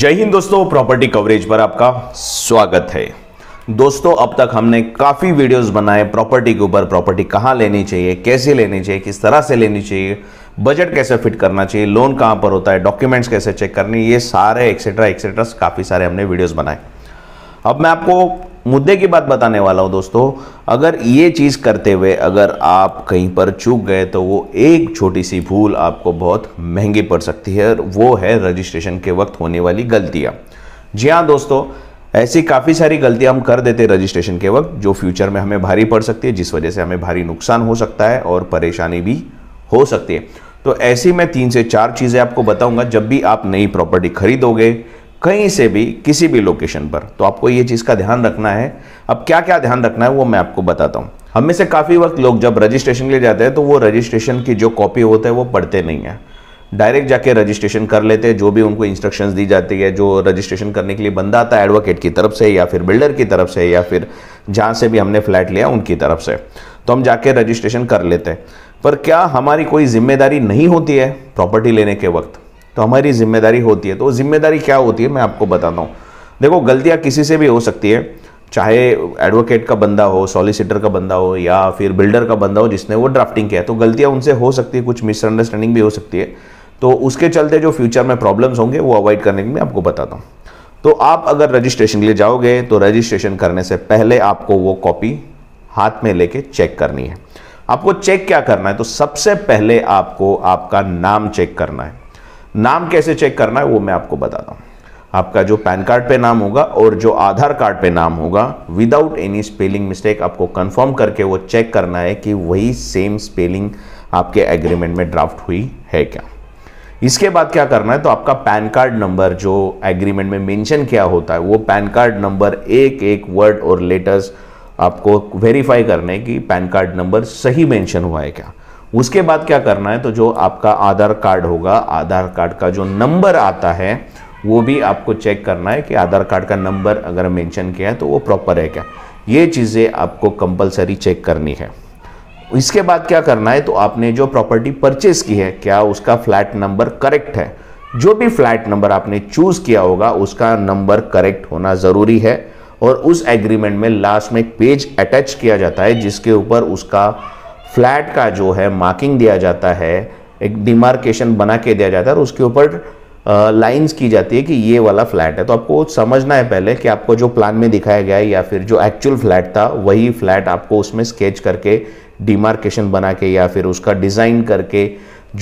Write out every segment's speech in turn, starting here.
जय हिंद दोस्तों property coverage पर आपका स्वागत है दोस्तों अब तक हमने काफ़ी वीडियोस बनाए प्रॉपर्टी के ऊपर प्रॉपर्टी कहाँ लेनी चाहिए कैसे लेनी चाहिए किस तरह से लेनी चाहिए बजट कैसे फिट करना चाहिए लोन कहाँ पर होता है डॉक्यूमेंट्स कैसे चेक करनी ये सारे एक्सेट्रा एक्सेट्रा काफ़ी सारे हमने वीडियोज बनाए अब मैं आपको मुद्दे की बात बताने वाला हूं दोस्तों अगर ये चीज़ करते हुए अगर आप कहीं पर चूक गए तो वो एक छोटी सी भूल आपको बहुत महंगी पड़ सकती है वो है रजिस्ट्रेशन के वक्त होने वाली गलतियां जी हाँ दोस्तों ऐसी काफ़ी सारी गलतियां हम कर देते हैं रजिस्ट्रेशन के वक्त जो फ्यूचर में हमें भारी पड़ सकती है जिस वजह से हमें भारी नुकसान हो सकता है और परेशानी भी हो सकती है तो ऐसी मैं तीन से चार चीज़ें आपको बताऊंगा जब भी आप नई प्रॉपर्टी खरीदोगे कहीं से भी किसी भी लोकेशन पर तो आपको ये चीज़ का ध्यान रखना है अब क्या क्या ध्यान रखना है वो मैं आपको बताता हूँ हम में से काफ़ी वक्त लोग जब रजिस्ट्रेशन के लिए जाते हैं तो वो रजिस्ट्रेशन की जो कॉपी होता है वो पढ़ते नहीं है डायरेक्ट जाके रजिस्ट्रेशन कर लेते हैं जो भी उनको इंस्ट्रक्शंस दी जाती है जो रजिस्ट्रेशन करने के लिए बंदा आता है एडवोकेट की तरफ से या फिर बिल्डर की तरफ से या फिर जहाँ से भी हमने फ्लैट लिया उनकी तरफ से तो हम जाके रजिस्ट्रेशन कर लेते हैं पर क्या हमारी कोई जिम्मेदारी नहीं होती है प्रॉपर्टी लेने के वक्त तो हमारी जिम्मेदारी होती है तो जिम्मेदारी क्या होती है मैं आपको बताता हूँ देखो गलतियाँ किसी से भी हो सकती है चाहे एडवोकेट का बंदा हो सॉलिसिटर का बंदा हो या फिर बिल्डर का बंदा हो जिसने वो ड्राफ्टिंग किया तो गलतियाँ उनसे हो सकती है कुछ मिसअंडरस्टैंडिंग भी हो सकती है तो उसके चलते जो फ्यूचर में प्रॉब्लम्स होंगे वो अवॉइड करने के लिए आपको बताता हूँ तो आप अगर रजिस्ट्रेशन के लिए जाओगे तो रजिस्ट्रेशन करने से पहले आपको वो कॉपी हाथ में लेके चेक करनी है आपको चेक क्या करना है तो सबसे पहले आपको आपका नाम चेक करना है नाम कैसे चेक करना है वो मैं आपको बताता हूँ आपका जो पैन कार्ड पे नाम होगा और जो आधार कार्ड पे नाम होगा विदाउट एनी स्पेलिंग मिस्टेक आपको कंफर्म करके वो चेक करना है कि वही सेम स्पेलिंग आपके एग्रीमेंट में ड्राफ्ट हुई है क्या इसके बाद क्या करना है तो आपका पैन कार्ड नंबर जो एग्रीमेंट में मेंशन किया होता है वो पैन कार्ड नंबर एक एक वर्ड और लेटर्स आपको वेरीफाई करने की पैन कार्ड नंबर सही मेंशन हुआ है क्या उसके बाद क्या करना है तो जो आपका आधार कार्ड होगा आधार कार्ड का जो नंबर आता है वो भी आपको चेक करना है कि आधार कार्ड का नंबर अगर मेंशन किया है तो वो प्रॉपर है क्या ये चीज़ें आपको कंपलसरी चेक करनी है इसके बाद क्या करना है तो आपने जो प्रॉपर्टी परचेस की है क्या उसका फ्लैट नंबर करेक्ट है जो भी फ्लैट नंबर आपने चूज़ किया होगा उसका नंबर करेक्ट होना ज़रूरी है और उस एग्रीमेंट में लास्ट में एक पेज अटैच किया जाता है जिसके ऊपर उसका फ्लैट का जो है मार्किंग दिया जाता है एक डिमार्केशन बना के दिया जाता है और उसके ऊपर लाइंस की जाती है कि ये वाला फ्लैट है तो आपको समझना है पहले कि आपको जो प्लान में दिखाया गया है या फिर जो एक्चुअल फ्लैट था वही फ्लैट आपको उसमें स्केच करके डिमार्केशन बना के या फिर उसका डिज़ाइन करके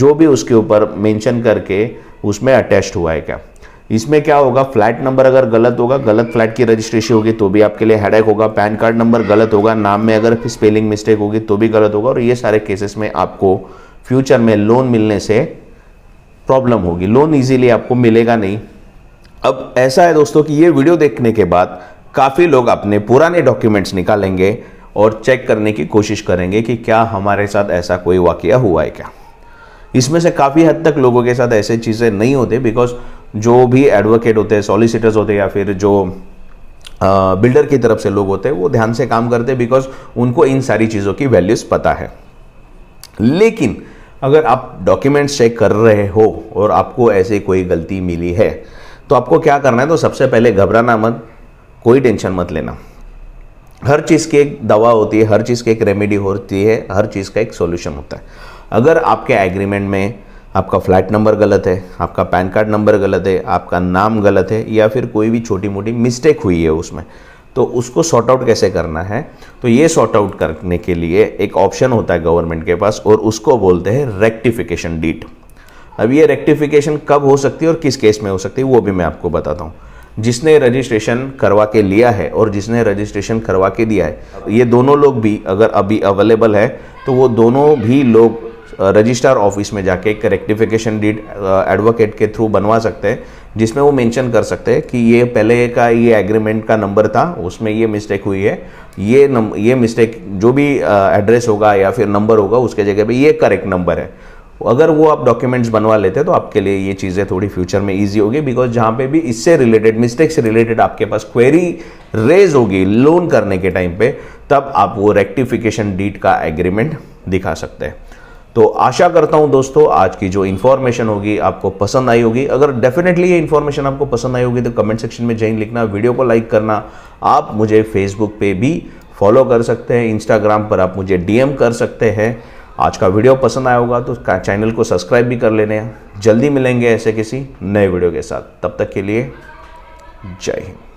जो भी उसके ऊपर मेंशन करके उसमें अटैच्ड हुआ है क्या इसमें क्या होगा फ्लैट नंबर अगर गलत होगा गलत फ्लैट की रजिस्ट्रेशन होगी तो भी आपके लिए हेडेक होगा पैन कार्ड नंबर गलत होगा नाम में अगर स्पेलिंग मिस्टेक होगी तो भी गलत होगा और ये सारे केसेस में आपको फ्यूचर में लोन मिलने से प्रॉब्लम होगी लोन इजीली आपको मिलेगा नहीं अब ऐसा है दोस्तों कि ये वीडियो देखने के बाद काफ़ी लोग अपने पुराने डॉक्यूमेंट्स निकालेंगे और चेक करने की कोशिश करेंगे कि क्या हमारे साथ ऐसा कोई वाक़ हुआ है क्या इसमें से काफ़ी हद तक लोगों के साथ ऐसे चीज़ें नहीं होते बिकॉज जो भी एडवोकेट होते हैं सॉलिसिटर्स होते हैं या फिर जो बिल्डर की तरफ से लोग होते हैं वो ध्यान से काम करते हैं बिकॉज उनको इन सारी चीज़ों की वैल्यूज़ पता है लेकिन अगर आप डॉक्यूमेंट्स चेक कर रहे हो और आपको ऐसे कोई गलती मिली है तो आपको क्या करना है तो सबसे पहले घबराना मत कोई टेंशन मत लेना हर चीज़ की एक दवा होती है हर चीज़ की एक रेमेडी होती है हर चीज़ का एक सोल्यूशन होता है अगर आपके एग्रीमेंट में आपका फ़्लैट नंबर गलत है आपका पैन कार्ड नंबर गलत है आपका नाम गलत है या फिर कोई भी छोटी मोटी मिस्टेक हुई है उसमें तो उसको सॉर्ट आउट कैसे करना है तो ये सॉर्ट आउट करने के लिए एक ऑप्शन होता है गवर्नमेंट के पास और उसको बोलते हैं रेक्टिफिकेशन डीट अब ये रेक्टिफिकेशन कब हो सकती है और किस केस में हो सकती है वो भी मैं आपको बताता हूँ जिसने रजिस्ट्रेशन करवा के लिया है और जिसने रजिस्ट्रेशन करवा के दिया है ये दोनों लोग भी अगर अभी अवेलेबल है तो वो दोनों भी लोग रजिस्ट्रार ऑफिस में जाके एक रेक्टिफिकेशन डीड एडवोकेट के थ्रू बनवा सकते हैं जिसमें वो मेंशन कर सकते हैं कि ये पहले का ये एग्रीमेंट का नंबर था उसमें ये मिस्टेक हुई है ये नम ये मिस्टेक जो भी एड्रेस होगा या फिर नंबर होगा उसके जगह पे ये करेक्ट नंबर है अगर वो आप डॉक्यूमेंट्स बनवा लेते तो आपके लिए ये चीज़ें थोड़ी फ्यूचर में इजी होगी बिकॉज जहाँ पे भी इससे रिलेटेड मिस्टेक से रिलेटेड आपके पास क्वेरी रेज होगी लोन करने के टाइम पे तब आप वो रेक्टिफिकेशन डीट का एग्रीमेंट दिखा सकते हैं तो आशा करता हूं दोस्तों आज की जो इन्फॉर्मेशन होगी आपको पसंद आई होगी अगर डेफिनेटली ये इन्फॉर्मेशन आपको पसंद आई होगी तो कमेंट सेक्शन में जैन लिखना वीडियो को लाइक करना आप मुझे फेसबुक पे भी फॉलो कर सकते हैं इंस्टाग्राम पर आप मुझे डीएम कर सकते हैं आज का वीडियो पसंद आया होगा तो चैनल को सब्सक्राइब भी कर लेने जल्दी मिलेंगे ऐसे किसी नए वीडियो के साथ तब तक के लिए जय हिंद